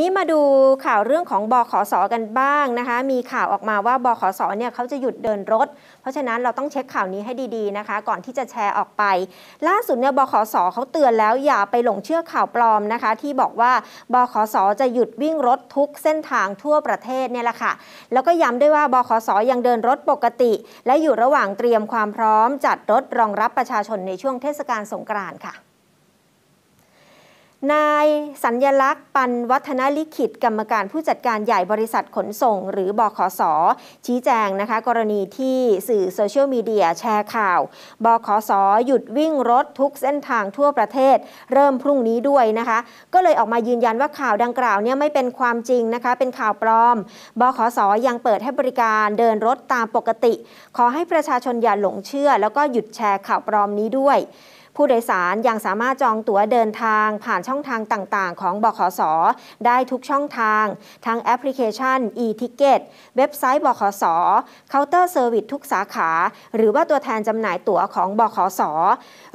นี้มาดูข่าวเรื่องของบอขอสอกันบ้างนะคะ มีข่าวออกมาว่าบอขอสอเนี่ยเขาจะหยุดเดินรถ เพราะฉะนั้นเราต้องเช็คข่าวนี้ให้ดีๆนะคะ ก่อนที่จะแชร์ออกไป ล่าสุดเนี่ยบอขอสอเขาเตือนแล้ว อย่าไปหลงเชื่อข่าวปลอมนะคะ ที่บอกว่าบอขอสอจะหยุดวิ่งรถทุกเส้นทางทั่วประเทศเนี่ยแหละค่ะแล้วก็ย้ำด้วยว่าบอขอสอยังเดินรถปกติ และอยู่ระหว่างเตรียมความพร้อมจัดรถรองรับประชาชนในช่วงเทศกาลสงกรานต์ค่ะนายสัญญลักษณ์ปันวัฒนลิขิตกรรมการผู้จัดการใหญ่บริษัทขนส่ง หรือบอขอสอชี้แจงนะคะ กรณีที่สื่อโซเชียลมีเดียแชร์ข่าวบอขอสอหยุดวิ่งรถทุกเส้นทางทั่วประเทศ เริ่มพรุ่งนี้ด้วยนะคะ ก็เลยออกมายืนยันว่าข่าวดังกล่าวเนี่ยไม่เป็นความจริงนะคะ เป็นข่าวปลอมบอขอสอยังเปิดให้บริการเดินรถตามปกติ ขอให้ประชาชนอย่าหลงเชื่อ แล้วก็หยุดแชร์ข่าวปลอมนี้ด้วยผู้โดยสารยังสามารถจองตั๋วเดินทางผ่านช่องทางต่าง ๆ ของบขส ได้ทุกช่องทาง ทั้งแอปพลิเคชัน e-ticket เว็บไซต์บขสเคาน์เตอร์เซอร์วิสทุกสาขา หรือว่าตัวแทนจำหน่ายตั๋วของบขส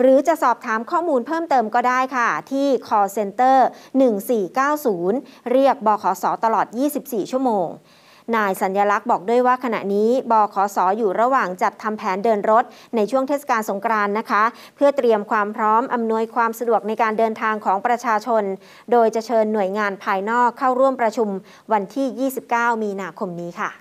หรือจะสอบถามข้อมูลเพิ่มเติมก็ได้ค่ะ ที่ call center 1490 เรียกบขส ตลอด 24 ชั่วโมงนายสัญญลักษณ์บอกด้วยว่าขณะนี้บขสออยู่ระหว่างจัดทำแผนเดินรถในช่วงเทศกาลสงกรานต์นะคะ เพื่อเตรียมความพร้อมอำนวยความสะดวกในการเดินทางของประชาชน โดยจะเชิญหน่วยงานภายนอกเข้าร่วมประชุมวันที่ 29 มีนาคมนี้ค่ะ